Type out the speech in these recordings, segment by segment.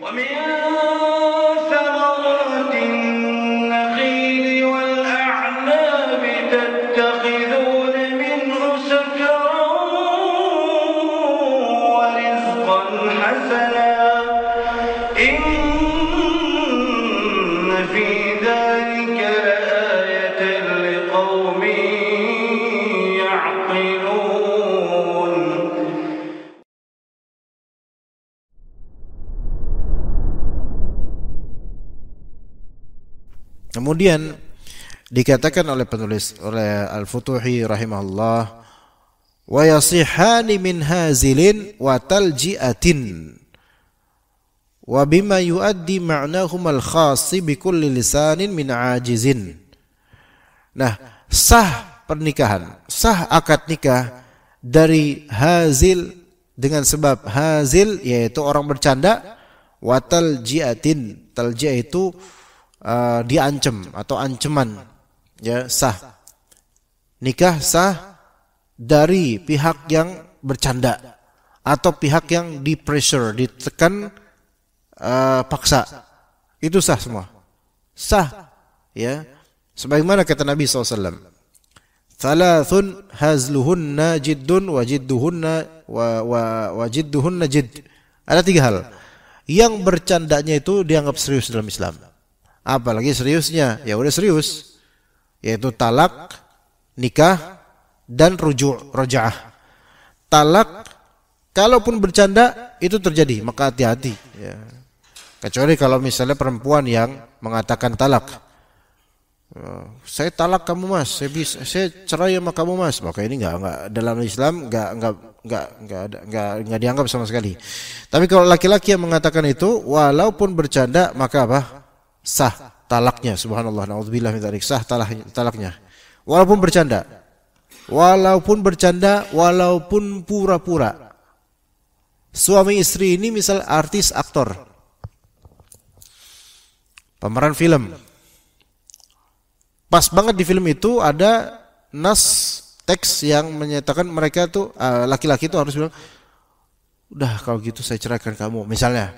ومن Kemudian iya. dikatakan oleh penulis oleh Al-Futuhi rahimahullah wa yasihani min hazilin wa talji'atin wa bima yuaddi ma'nahum al khass bi kulli lisanin min ajizin. Nah, sah pernikahan, sah akad nikah dari hazil dengan sebab hazil yaitu orang bercanda wa taljiatin talji itu uh, eh, diancam atau ancaman ya sah nikah sah dari pihak yang bercanda atau pihak yang di pressure ditekan uh, paksa itu sah semua sah ya sebagaimana kata Nabi saw Thalathun hazluhunna jiddun wa wa, wa, Ada tiga hal. Yang bercandanya itu dianggap serius dalam Islam apalagi seriusnya ya udah serius yaitu talak nikah dan rujuk rojaah talak kalaupun bercanda itu terjadi maka hati-hati ya. kecuali kalau misalnya perempuan yang mengatakan talak eh, saya talak kamu mas, saya bisa, saya cerai sama kamu mas. Maka ini nggak nggak dalam Islam nggak nggak nggak nggak nggak nggak dianggap sama sekali. Tapi kalau laki-laki yang mengatakan itu, walaupun bercanda maka apa? sah talaknya subhanallah naudzubillah min dzalik sah talaknya walaupun bercanda walaupun bercanda walaupun pura-pura suami istri ini misal artis aktor pemeran film pas banget di film itu ada nas teks yang menyatakan mereka tuh eh, laki-laki tuh itu harus bilang udah kalau gitu saya ceraikan kamu misalnya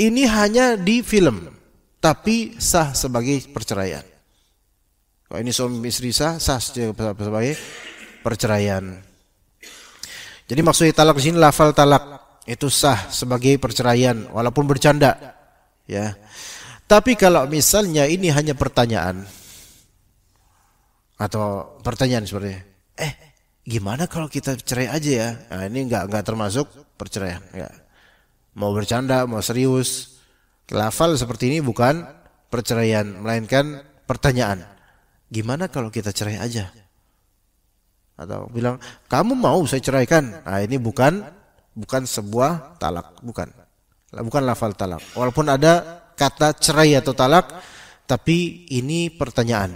ini hanya di film tapi sah sebagai perceraian. Kalau ini suami istri sah, sah sebagai perceraian. Jadi maksudnya talak di sini lafal talak itu sah sebagai perceraian walaupun bercanda. Ya. Tapi kalau misalnya ini hanya pertanyaan atau pertanyaan seperti eh gimana kalau kita cerai aja ya? Nah, ini enggak enggak termasuk perceraian. Ya. Mau bercanda, mau serius, Lafal seperti ini bukan perceraian, melainkan pertanyaan. Gimana kalau kita cerai aja? Atau bilang, kamu mau saya ceraikan? Nah ini bukan bukan sebuah talak, bukan. Bukan lafal talak. Walaupun ada kata cerai atau talak, tapi ini pertanyaan.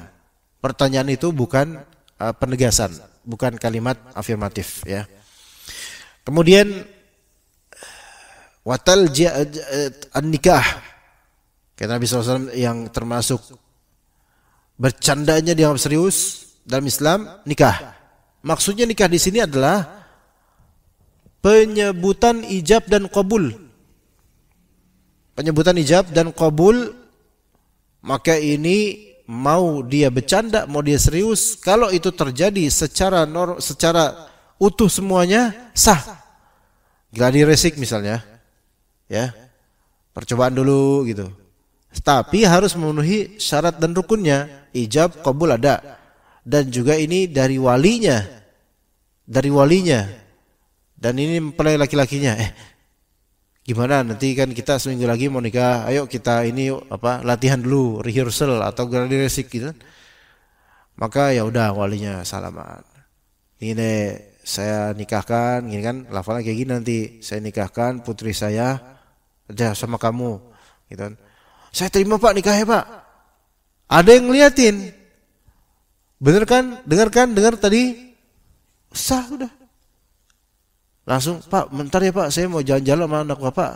Pertanyaan itu bukan uh, penegasan, bukan kalimat afirmatif ya. Kemudian watal nikah kata Nabi SAW yang termasuk bercandanya dianggap serius dalam Islam nikah maksudnya nikah di sini adalah penyebutan ijab dan kabul penyebutan ijab dan kabul maka ini mau dia bercanda mau dia serius kalau itu terjadi secara nor, secara utuh semuanya sah gladi resik misalnya ya percobaan dulu gitu tapi harus memenuhi syarat dan rukunnya ijab kabul ada dan juga ini dari walinya dari walinya dan ini mempelai laki-lakinya eh gimana nanti kan kita seminggu lagi mau nikah ayo kita ini apa latihan dulu rehearsal atau graduasi gitu kan. maka ya udah walinya salaman ini saya nikahkan gini kan lafalnya kayak gini nanti saya nikahkan putri saya ada sama kamu gitu kan. saya terima pak ya pak ada yang ngeliatin bener kan dengarkan dengar tadi sah udah langsung pak bentar ya pak saya mau jalan-jalan sama anak bapak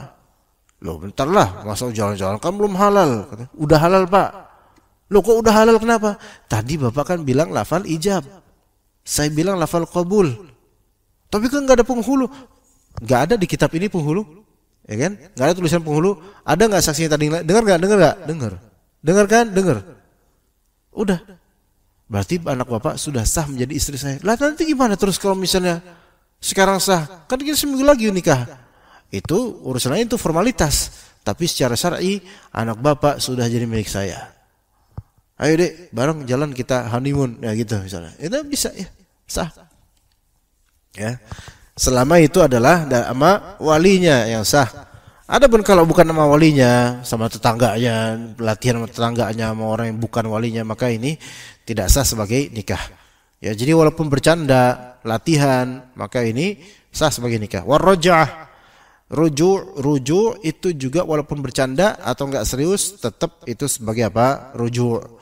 lo bentar lah masa jalan-jalan kan belum halal udah halal pak lo kok udah halal kenapa tadi bapak kan bilang lafal ijab saya bilang lafal kabul tapi kan nggak ada penghulu nggak ada di kitab ini penghulu ya kan? Nggak ada tulisan penghulu. Ada nggak saksinya tadi? Dengar nggak? Dengar nggak? Dengar. Dengar kan? Dengar. Udah. Berarti anak bapak sudah sah menjadi istri saya. Lah nanti gimana terus kalau misalnya sekarang sah? Kan kita seminggu lagi nikah. Itu urusan itu formalitas. Tapi secara syar'i anak bapak sudah jadi milik saya. Ayo dek, bareng jalan kita honeymoon ya gitu misalnya. Itu bisa ya, sah. Ya selama itu adalah nama walinya yang sah. Adapun kalau bukan nama walinya, sama tetangganya, latihan sama tetangganya, sama orang yang bukan walinya, maka ini tidak sah sebagai nikah. Ya, jadi walaupun bercanda, latihan, maka ini sah sebagai nikah. Warrojah, rujuk, rujuk itu juga walaupun bercanda atau enggak serius, tetap itu sebagai apa? Rujuk.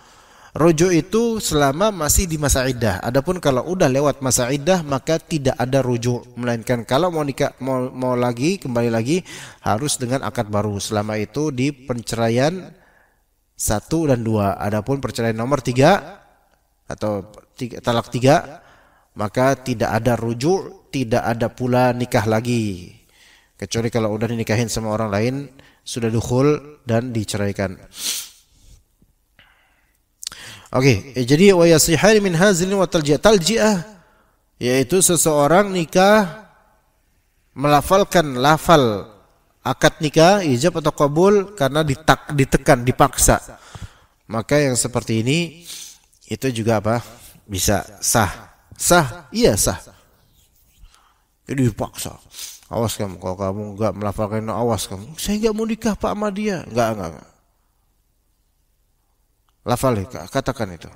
Rojo itu selama masih di masa idah. Adapun kalau udah lewat masa idah, maka tidak ada rujuk melainkan kalau mau nikah mau, mau lagi kembali lagi harus dengan akad baru. Selama itu di perceraian satu dan dua. Adapun perceraian nomor tiga atau tiga, talak tiga maka tidak ada rujuk, tidak ada pula nikah lagi. Kecuali kalau udah dinikahin sama orang lain sudah dukul dan diceraikan. Oke, okay. jadi wa yasihari min hazlin wa talji'ah. Talji'ah yaitu seseorang nikah melafalkan lafal akad nikah ijab atau kabul karena ditak, ditekan, dipaksa. Maka yang seperti ini itu juga apa? Bisa sah. Sah? Iya sah. Jadi dipaksa. Awas kamu kalau kamu enggak melafalkan awas kamu. Saya enggak mau nikah Pak sama dia. Enggak, enggak, enggak. Lafali, katakan itu.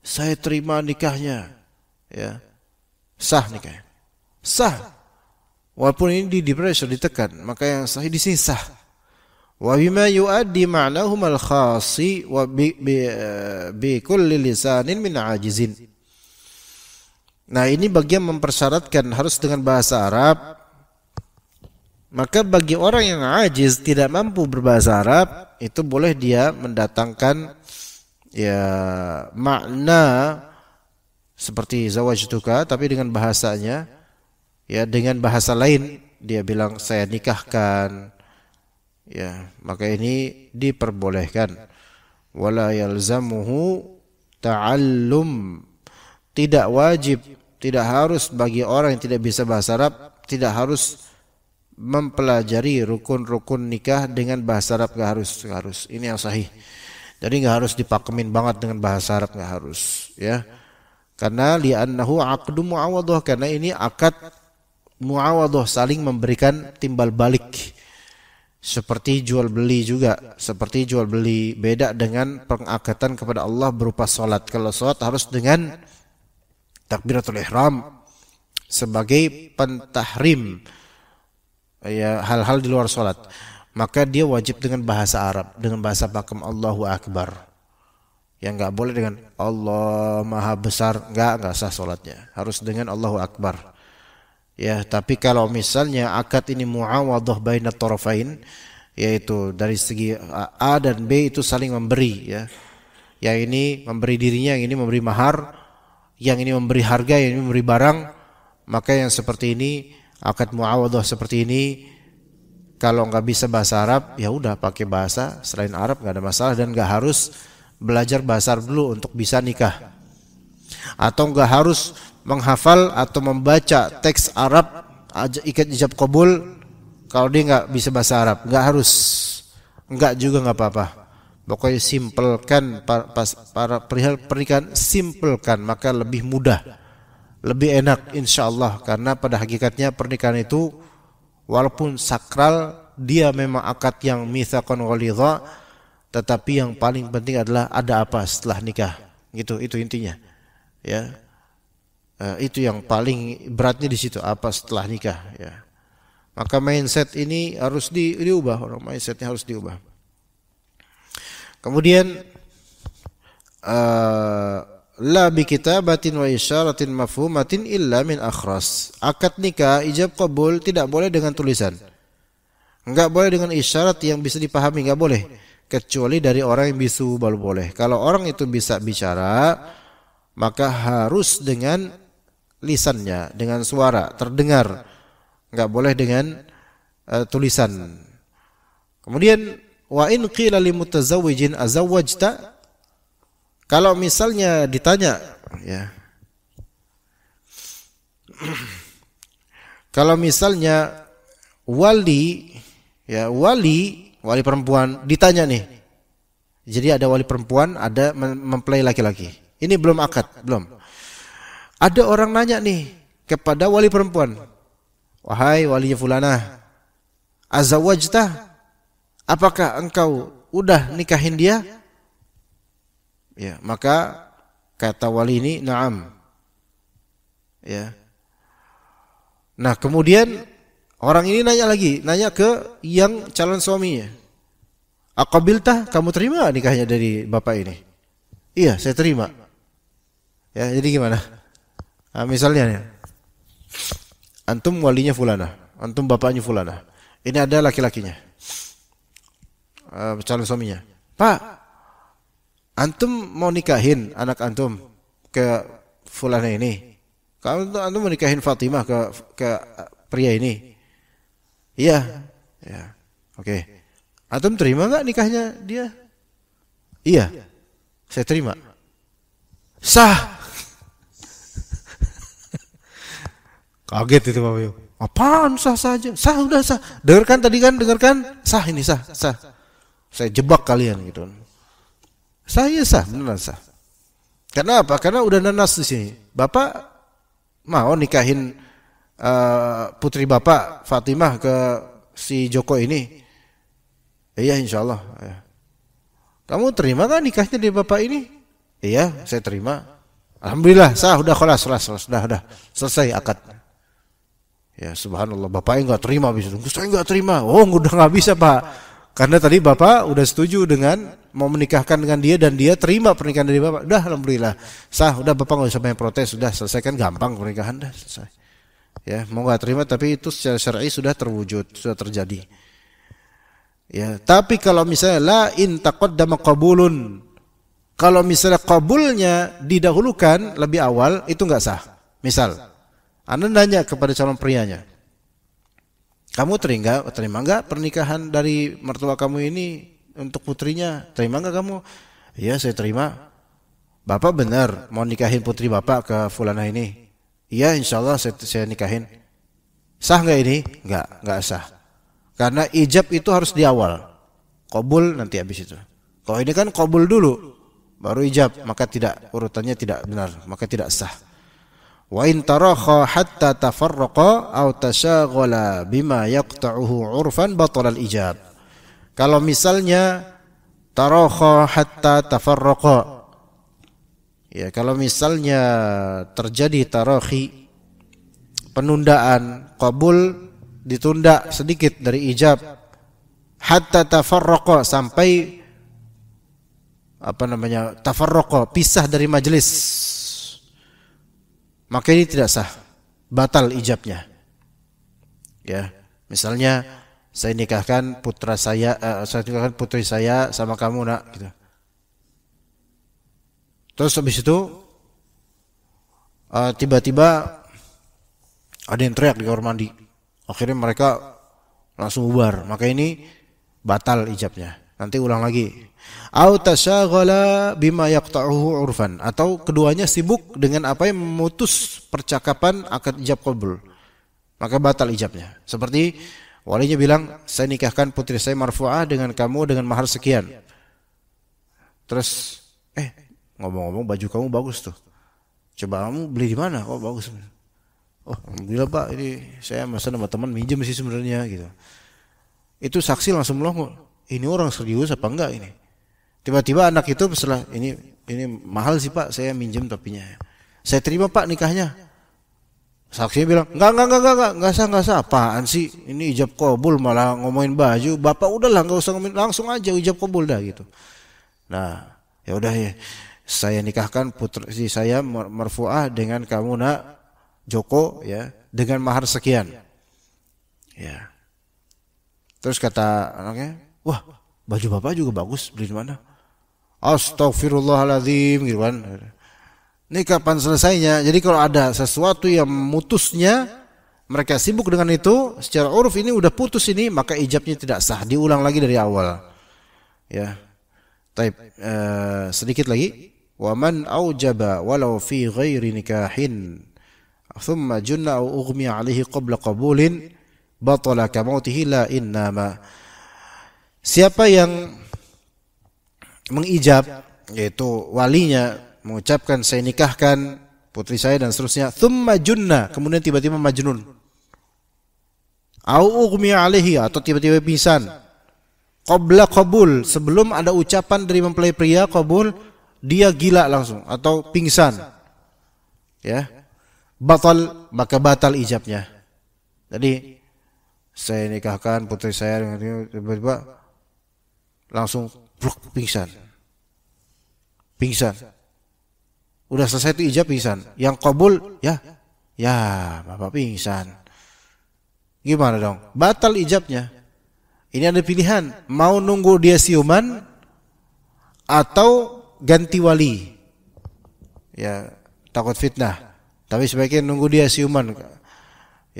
Saya terima nikahnya. Ya. Sah nikah Sah. Walaupun ini di depression ditekan, maka yang sah di sini sah. Wa bima yuaddi ma'nahum al-khasi wa bi, bi, eh, bi kulli lisanin min ajizin. Nah, ini bagian mempersyaratkan harus dengan bahasa Arab. Maka bagi orang yang ajiz tidak mampu berbahasa Arab, itu boleh dia mendatangkan ya makna seperti zawajtuka tapi dengan bahasanya ya dengan bahasa lain dia bilang saya nikahkan ya maka ini diperbolehkan wala yalzamuhu ta'allum tidak wajib tidak harus bagi orang yang tidak bisa bahasa Arab tidak harus mempelajari rukun-rukun nikah dengan bahasa Arab gak harus gak harus ini yang sahih jadi nggak harus dipakemin banget dengan bahasa Arab nggak harus, ya. Karena lian li'annahu aqdu muawadoh karena ini akad muawadoh saling memberikan timbal balik. Seperti jual beli juga, seperti jual beli beda dengan pengakatan kepada Allah berupa salat. Kalau salat harus dengan takbiratul ihram sebagai pentahrim ya hal-hal di luar salat maka dia wajib dengan bahasa Arab, dengan bahasa pakem Allahu Akbar. Yang nggak boleh dengan Allah Maha Besar, nggak nggak sah solatnya. Harus dengan Allahu Akbar. Ya, tapi kalau misalnya akad ini muawadoh bayna torfain, yaitu dari segi A dan B itu saling memberi ya. Yang ini memberi dirinya, yang ini memberi mahar, yang ini memberi harga, yang ini memberi barang, maka yang seperti ini akad muawadoh seperti ini kalau nggak bisa bahasa Arab, ya udah pakai bahasa selain Arab nggak ada masalah dan nggak harus belajar bahasa Arab dulu untuk bisa nikah. Atau nggak harus menghafal atau membaca teks Arab ikat ijab kabul kalau dia nggak bisa bahasa Arab nggak harus nggak juga nggak apa-apa pokoknya simpelkan pas para perihal pernikahan simpelkan maka lebih mudah lebih enak insya Allah karena pada hakikatnya pernikahan itu walaupun sakral dia memang akad yang mithaqan walidha tetapi yang paling penting adalah ada apa setelah nikah gitu itu intinya ya e, itu yang paling beratnya di situ apa setelah nikah ya maka mindset ini harus di, diubah orang mindsetnya harus diubah kemudian eh, la bi kitabatin wa isyaratin mafhumatin illa min akhras. Akad nikah ijab qabul tidak boleh dengan tulisan. Enggak boleh dengan isyarat yang bisa dipahami, enggak boleh. Kecuali dari orang yang bisu baru boleh. Kalau orang itu bisa bicara, maka harus dengan lisannya, dengan suara, terdengar. Enggak boleh dengan uh, tulisan. Kemudian wa in qila limutazawijin azawajta kalau misalnya ditanya ya. Kalau misalnya wali ya wali wali perempuan ditanya nih. Jadi ada wali perempuan, ada mempelai laki-laki. Ini belum akad, belum. Ada orang nanya nih kepada wali perempuan. Wahai wali fulana, azawajta, Apakah engkau udah nikahin dia? Ya, maka kata wali ini na'am. Ya. Nah, kemudian orang ini nanya lagi, nanya ke yang calon suaminya. Aqabiltah, kamu terima nikahnya dari bapak ini? Iya, saya terima. Ya, jadi gimana? Nah, misalnya nih, antum walinya fulana, antum bapaknya fulana. Ini ada laki-lakinya. Uh, calon suaminya. Pak, antum mau nikahin anak antum ke fulana ini. Kamu antum mau nikahin Fatimah ke ke pria ini. Iya. Ya. Oke. Okay. Antum terima nggak nikahnya dia? Iya. Saya terima. Sah. Kaget itu Bapak Ibu. Apaan sah saja? Sah udah sah. Dengarkan tadi kan, dengarkan. Sah ini sah, sah. Saya jebak kalian gitu saya sah, beneran sah. Karena apa? Karena udah nanas di sini. Bapak mau nikahin uh, putri bapak Fatimah ke si Joko ini? Iya insya Allah. Iya. Kamu terima kan nikahnya di bapak ini? Iya, saya terima. Alhamdulillah, sah, udah kelas, kelas, kelas, udah, udah, selesai akad. Ya subhanallah, bapaknya nggak terima bisa. Saya nggak terima. Oh, udah nggak bisa pak. Karena tadi Bapak udah setuju dengan mau menikahkan dengan dia dan dia terima pernikahan dari Bapak. Udah alhamdulillah. Sah, udah Bapak nggak usah banyak protes, sudah selesaikan gampang pernikahan dah selesai. Ya, mau nggak terima tapi itu secara syar'i sudah terwujud, sudah terjadi. Ya, tapi kalau misalnya la in taqaddama qabulun. Kalau misalnya kabulnya didahulukan lebih awal itu nggak sah. Misal, Anda nanya kepada calon prianya, kamu terima terima nggak pernikahan dari mertua kamu ini untuk putrinya? Terima nggak kamu? Iya saya terima. Bapak benar mau nikahin putri bapak ke fulana ini? Iya insya Allah saya, saya nikahin. Sah nggak ini? Nggak nggak sah. Karena ijab itu harus di awal. Kobul nanti habis itu. Kalau ini kan kobul dulu, baru ijab, maka tidak urutannya tidak benar, maka tidak sah wa in tarakha hatta tafarraqa aw tashaghala bima yaqta'uhu 'urfan batal al-ijab. Kalau misalnya tarakha hatta tafarraqa. Ya, kalau misalnya terjadi tarahi penundaan kabul ditunda sedikit dari ijab hatta tafarraqa sampai apa namanya tafarraqa pisah dari majelis maka ini tidak sah, batal ijabnya. Ya, misalnya saya nikahkan putra saya, uh, saya nikahkan putri saya sama kamu nak, gitu. Terus habis itu eh, tiba-tiba uh, ada yang teriak di kamar mandi. Akhirnya mereka langsung bubar. Maka ini batal ijabnya. Nanti ulang lagi. Au tasyaghala bima yaqta'uhu urfan atau keduanya sibuk dengan apa yang memutus percakapan akad ijab kabul Maka batal ijabnya. Seperti walinya bilang, "Saya nikahkan putri saya marfu'ah dengan kamu dengan mahar sekian." Terus eh ngomong-ngomong baju kamu bagus tuh. Coba kamu beli di mana? Oh bagus. Oh, alhamdulillah Pak, ini saya masa sama teman minjem sih sebenarnya gitu. Itu saksi langsung melongo ini orang serius apa enggak ini? Tiba-tiba anak itu setelah ini ini mahal sih Pak, saya minjem topinya. Saya terima Pak nikahnya. Saksinya bilang, enggak, enggak, enggak, enggak, enggak, enggak sah, enggak sah, apaan sih? Ini ijab kobul malah ngomongin baju. Bapak udahlah, enggak usah ngomongin, langsung aja ijab kobul dah gitu. Nah, ya udah ya. Saya nikahkan putri saya merfuah dengan kamu nak Joko ya, dengan mahar sekian. Ya. Terus kata anaknya, wah baju bapak juga bagus beli di mana Astagfirullahaladzim gitu kan ini kapan selesainya jadi kalau ada sesuatu yang mutusnya mereka sibuk dengan itu secara uruf ini udah putus ini maka ijabnya tidak sah diulang lagi dari awal ya Tapi uh, eh, sedikit lagi waman aujaba walau fi ghairi nikahin thumma junna au ughmi alaihi qabla qabulin batala kamautihi la innama Siapa yang mengijab yaitu walinya mengucapkan saya nikahkan putri saya dan seterusnya thumma junna kemudian tiba-tiba majnun au ughmi alaihi atau tiba-tiba pingsan qabla qabul sebelum ada ucapan dari mempelai pria qabul dia gila langsung atau pingsan ya batal maka batal ijabnya jadi saya nikahkan putri saya dengan tiba-tiba langsung bruk, pingsan. Pingsan. Udah selesai itu ijab pingsan. Yang kabul ya ya Bapak pingsan. Gimana dong? Batal ijabnya. Ini ada pilihan, mau nunggu dia siuman atau ganti wali. Ya, takut fitnah. Tapi sebaiknya nunggu dia siuman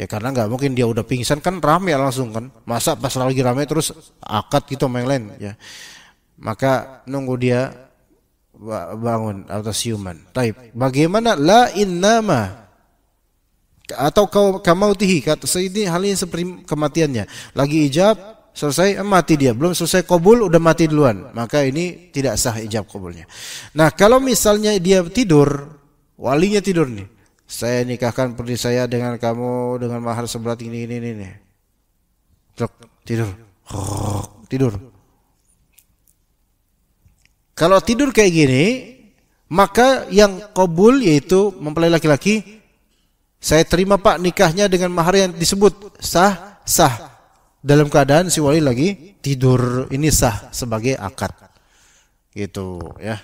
ya karena nggak mungkin dia udah pingsan kan rame langsung kan masa pas lagi rame terus akad gitu main lain ya maka nunggu dia bangun atau siuman taib bagaimana la innama atau kau kamautihi kata seini hal ini seperti kematiannya lagi ijab selesai eh, mati dia belum selesai kobul udah mati duluan maka ini tidak sah ijab kobulnya nah kalau misalnya dia tidur walinya tidur nih saya nikahkan putri saya dengan kamu dengan mahar seberat ini ini ini. Truk, tidur. tidur. Kalau tidur kayak gini, maka yang kobul yaitu mempelai laki-laki, saya terima pak nikahnya dengan mahar yang disebut sah sah dalam keadaan si wali lagi tidur ini sah sebagai akad gitu ya.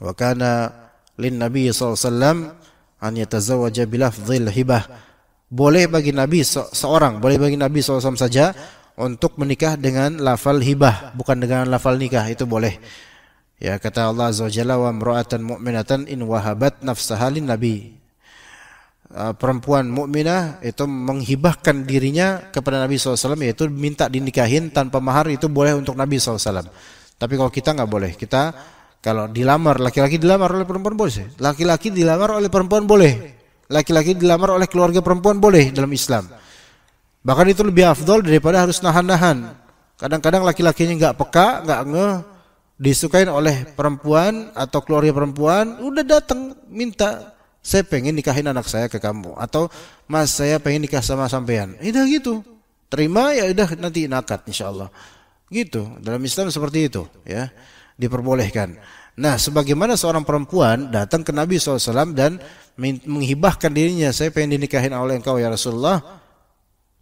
Wakana lin Nabi saw an yatazawwaja bilafdhil hibah. Boleh bagi Nabi seorang, boleh bagi Nabi SAW saja untuk menikah dengan lafal hibah, bukan dengan lafal nikah, itu boleh. Ya kata Allah Azza wa Jalla mu'minatan in wahabat nafsaha lin nabi. Ah, perempuan mukminah itu menghibahkan dirinya kepada Nabi SAW yaitu minta dinikahin tanpa mahar itu boleh untuk Nabi SAW. Tapi kalau kita nggak boleh, kita kalau dilamar, laki-laki dilamar oleh perempuan boleh. Laki-laki dilamar oleh perempuan boleh. Laki-laki dilamar oleh keluarga perempuan boleh dalam Islam. Bahkan itu lebih afdol daripada harus nahan-nahan. Kadang-kadang laki-lakinya nggak peka, nggak nge disukain oleh perempuan atau keluarga perempuan, udah datang minta saya pengen nikahin anak saya ke kamu atau mas saya pengen nikah sama sampean. Udah gitu. Terima ya udah nanti nakat insyaallah. Gitu. Dalam Islam seperti itu ya diperbolehkan. Nah, sebagaimana seorang perempuan datang ke Nabi SAW dan menghibahkan dirinya, saya pengen dinikahin oleh engkau ya Rasulullah,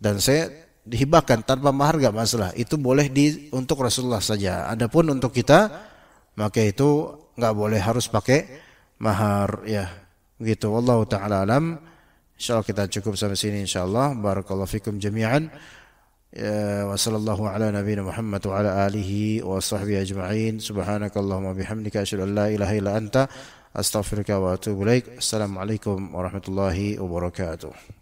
dan saya dihibahkan tanpa mahar gak masalah. Itu boleh di untuk Rasulullah saja. Adapun untuk kita, maka itu nggak boleh harus pakai mahar ya. Begitu. Wallahu taala alam. Insyaallah kita cukup sampai sini insyaallah. Barakallahu fikum jami'an. آه، وصلى الله على نبينا محمد وعلى آله وصحبه أجمعين سبحانك اللهم وبحمدك أشهد أن لا إله إلا أنت أستغفرك وأتوب إليك السلام عليكم ورحمة الله وبركاته